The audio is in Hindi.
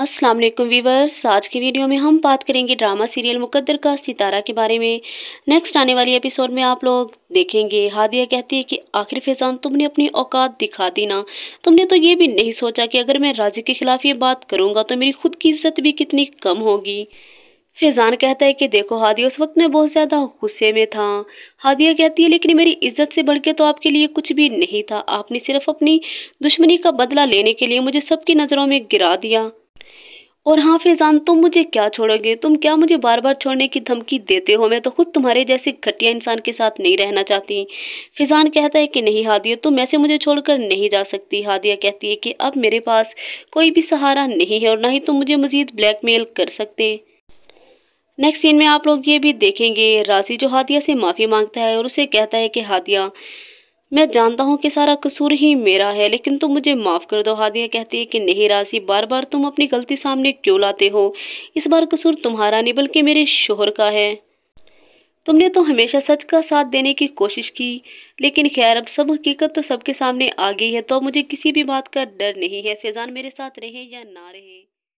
अस्सलाम वालेकुम वीवर्स आज की वीडियो में हम बात करेंगे ड्रामा सीरियल मुकद्दर का सितारा के बारे में नेक्स्ट आने वाली एपिसोड में आप लोग देखेंगे हादिया कहती है कि आखिर फैजान तुमने अपनी औकात दिखा दी ना तुमने तो ये भी नहीं सोचा कि अगर मैं राजी के ख़िलाफ़ ये बात करूँगा तो मेरी खुद की इज्जत भी कितनी कम होगी फैज़ान कहता है कि देखो हादिया उस वक्त मैं बहुत ज़्यादा गुस्से में था हादिया कहती है लेकिन मेरी इज्जत से बढ़ के तो आपके लिए कुछ भी नहीं था आपने सिर्फ अपनी दुश्मनी का बदला लेने के लिए मुझे सबकी नज़रों में गिरा दिया और हाँ फैजान तुम मुझे क्या छोड़ोगे तुम क्या मुझे बार बार छोड़ने की धमकी देते हो मैं तो खुद तुम्हारे जैसे घटिया इंसान के साथ नहीं रहना चाहती फैजान कहता है कि नहीं हादिया तुम ऐसे मुझे छोड़कर नहीं जा सकती हादिया कहती है कि अब मेरे पास कोई भी सहारा नहीं है और ना ही तुम मुझे मज़ीद ब्लैकमेल कर सकते नेक्स्ट सीन में आप लोग ये भी देखेंगे राशि जो हादिया से माफ़ी मांगता है और उसे कहता है कि हादिया मैं जानता हूँ कि सारा कसूर ही मेरा है लेकिन तुम मुझे माफ़ कर दो हादिया कहती है कि नहीं राशि बार बार तुम अपनी गलती सामने क्यों लाते हो इस बार कसूर तुम्हारा नहीं बल्कि मेरे शोहर का है तुमने तो हमेशा सच का साथ देने की कोशिश की लेकिन खैर अब सब हकीकत तो सबके सामने आ गई है तो मुझे किसी भी बात का डर नहीं है फैज़ान मेरे साथ रहे या ना रहे